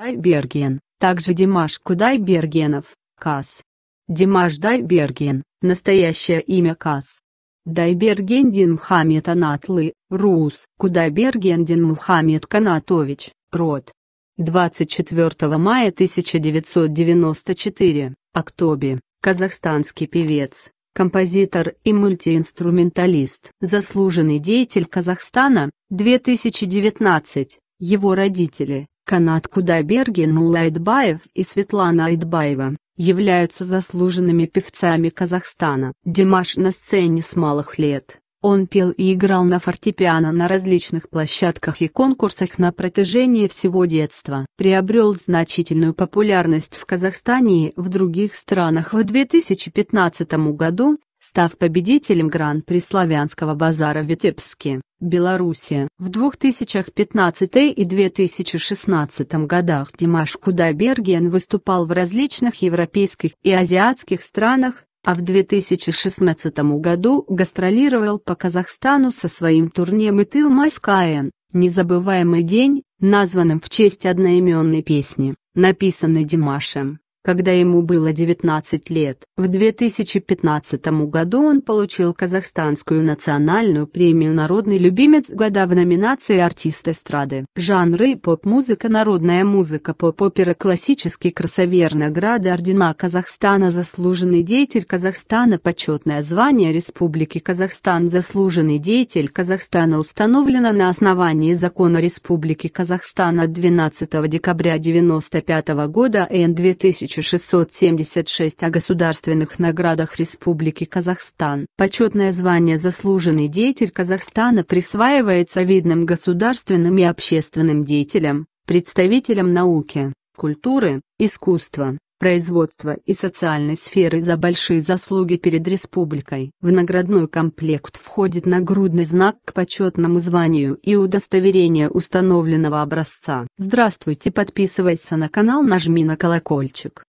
Дайберген, также Димаш Кудайбергенов, Кас. Димаш Дайберген, настоящее имя Кас. Дайбергендин Мухаммед Анатлы, Рус, Кудайбергендин Мухаммед Канатович, Род. 24 мая 1994, Октобе, казахстанский певец, композитор и мультиинструменталист, заслуженный деятель Казахстана, 2019, его родители, Канат Кудайберген Улайтбаев и Светлана Айтбаева, являются заслуженными певцами Казахстана. Димаш на сцене с малых лет. Он пел и играл на фортепиано на различных площадках и конкурсах на протяжении всего детства. Приобрел значительную популярность в Казахстане и в других странах в 2015 году, став победителем Гран-при славянского базара в Витебске, Беларуси. В 2015 и 2016 годах Димаш Кудайберген выступал в различных европейских и азиатских странах, а в 2016 году гастролировал по Казахстану со своим турне «Мытыл Майскаен» «Незабываемый день», названным в честь одноименной песни, написанной Димашем когда ему было 19 лет. В 2015 году он получил Казахстанскую национальную премию «Народный любимец года» в номинации «Артист эстрады». Жанры поп-музыка, народная музыка, поп-опера, классический красовер награды Ордена Казахстана «Заслуженный деятель Казахстана», почетное звание Республики Казахстан «Заслуженный деятель Казахстана» установлено на основании закона Республики Казахстана 12 декабря 1995 года и 2000 1676 о государственных наградах Республики Казахстан. Почетное звание «Заслуженный деятель Казахстана» присваивается видным государственным и общественным деятелям, представителям науки, культуры, искусства, производства и социальной сферы за большие заслуги перед республикой. В наградной комплект входит нагрудный знак к почетному званию и удостоверение установленного образца. Здравствуйте, подписывайся на канал, нажми на колокольчик.